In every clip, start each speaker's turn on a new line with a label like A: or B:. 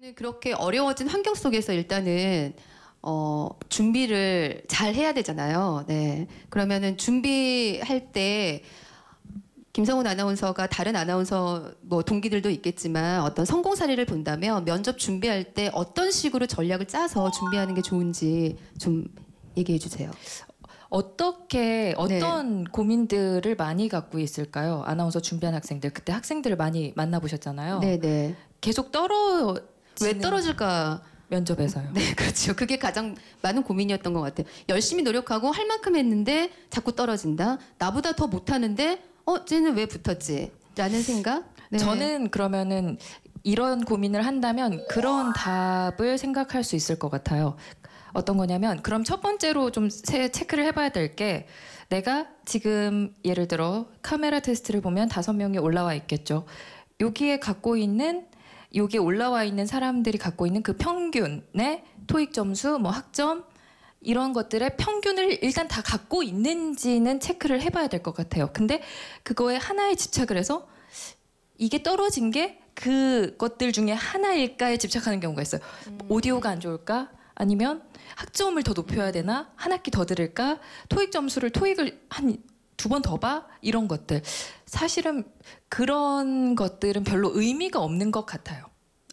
A: 네, 그렇게 어려워진 환경 속에서 일단은 어, 준비를 잘 해야 되잖아요. 네. 그러면은 준비할 때 김성훈 아나운서가 다른 아나운서 뭐 동기들도 있겠지만 어떤 성공 사례를 본다면 면접 준비할 때 어떤 식으로 전략을 짜서 준비하는 게 좋은지 좀 얘기해
B: 주세요. 어떻게 어떤 네. 고민들을 많이 갖고 있을까요? 아나운서 준비한 학생들 그때 학생들을 많이 만나보셨잖아요. 네네. 계속 떨어 왜 떨어질까? 면접에서요. 네, 그렇죠. 그게 가장 많은 고민이었던 것 같아요.
A: 열심히 노력하고 할 만큼 했는데 자꾸 떨어진다. 나보다 더 못하는데 어, 쟤는 왜
B: 붙었지? 라는 생각? 네. 저는 그러면은 이런 고민을 한다면 그런 답을 생각할 수 있을 것 같아요. 어떤 거냐면 그럼 첫 번째로 좀 체크를 해봐야 될 게 내가 지금 예를 들어 카메라 테스트를 보면 다섯 명이 올라와 있겠죠. 여기에 갖고 있는 여기에 올라와 있는 사람들이 갖고 있는 그 평균의 토익 점수, 뭐 학점 이런 것들의 평균을 일단 다 갖고 있는지는 체크를 해봐야 될 것 같아요. 근데 그거에 하나에 집착을 해서 이게 떨어진 게 그것들 중에 하나일까에 집착하는 경우가 있어요. 음. 오디오가 안 좋을까? 아니면 학점을 더 높여야 되나? 한 학기 더 들을까? 토익 점수를 토익을 한 두번더 봐? 이런 것들. 사실은 그런 것들은 별로 의미가 없는 것 같아요.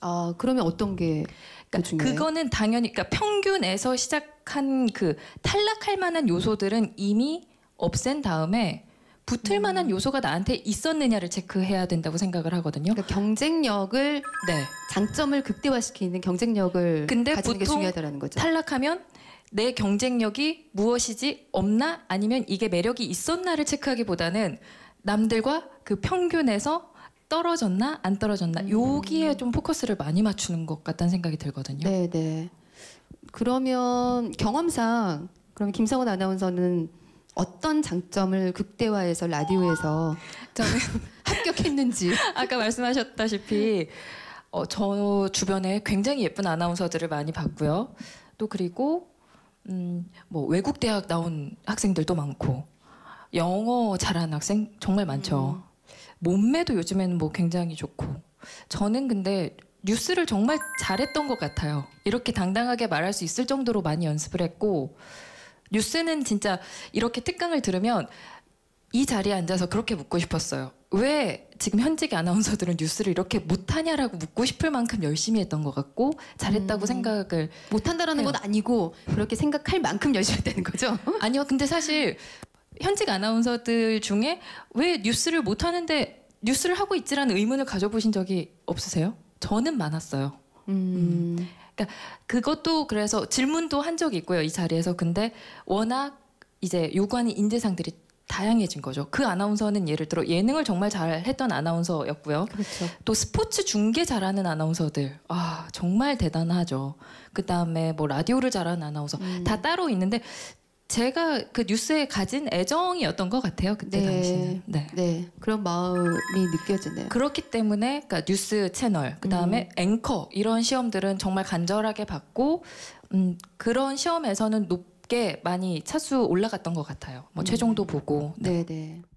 B: 아, 그러면 어떤 게 그러니까 그 그거는 당연히 그러니까 평균에서 시작한 그 탈락할 만한 요소들은 이미 없앤 다음에 붙을 음. 만한 요소가 나한테 있었느냐를 체크해야 된다고 생각을 하거든요. 그러니까 경쟁력을 네. 장점을 극대화시키는 경쟁력을 근데 가지는 게중요하다는 거죠. 탈락하면 내 경쟁력이 무엇이지 없나 아니면 이게 매력이 있었나를 체크하기보다는 남들과 그 평균에서 떨어졌나 안 떨어졌나 음. 여기에 좀 포커스를 많이 맞추는 것 같다는 생각이 들거든요. 네, 네. 그러면 경험상 그럼
A: 김성훈 아나운서는 어떤 장점을 극대화해서 라디오에서 저는
B: 합격했는지 아까 말씀하셨다시피 어, 저 주변에 굉장히 예쁜 아나운서들을 많이 봤고요. 또 그리고 음, 뭐 외국 대학 나온 학생들도 많고 영어 잘하는 학생 정말 많죠. 음. 몸매도 요즘에는 뭐 굉장히 좋고 저는 근데 뉴스를 정말 잘했던 것 같아요. 이렇게 당당하게 말할 수 있을 정도로 많이 연습을 했고 뉴스는 진짜 이렇게 특강을 들으면 이 자리에 앉아서 그렇게 묻고 싶었어요. 왜 지금 현직 아나운서들은 뉴스를 이렇게 못하냐라고 묻고 싶을 만큼 열심히 했던 것 같고 잘했다고 음. 생각을 못한다라는 해건 아니고 그렇게 생각할 만큼 열심히 했다는 거죠? 아니요. 근데 사실 현직 아나운서들 중에 왜 뉴스를 못하는데 뉴스를 하고 있지라는 의문을 가져보신 적이 없으세요? 저는 많았어요. 음. 음. 그러니까 그것도 그래서 질문도 한 적이 있고요. 이 자리에서. 근데 워낙 이제 요구하는 인재상들이 다양해진 거죠. 그 아나운서는 예를 들어 예능을 정말 잘했던 아나운서였고요. 그렇죠. 또 스포츠 중계 잘하는 아나운서들 아 정말 대단하죠. 그 다음에 뭐 라디오를 잘하는 아나운서 음. 다 따로 있는데 제가 그 뉴스에 가진 애정이었던 것 같아요 그때 네, 당시는. 네. 네. 그런 마음이 느껴지네요. 그렇기 때문에 그니까 뉴스 채널 그 다음에 음. 앵커 이런 시험들은 정말 간절하게 받고 음, 그런 시험에서는 높꽤 많이 차수 올라갔던 것 같아요. 뭐 최종도 보고. 음. 네. 네네. 네.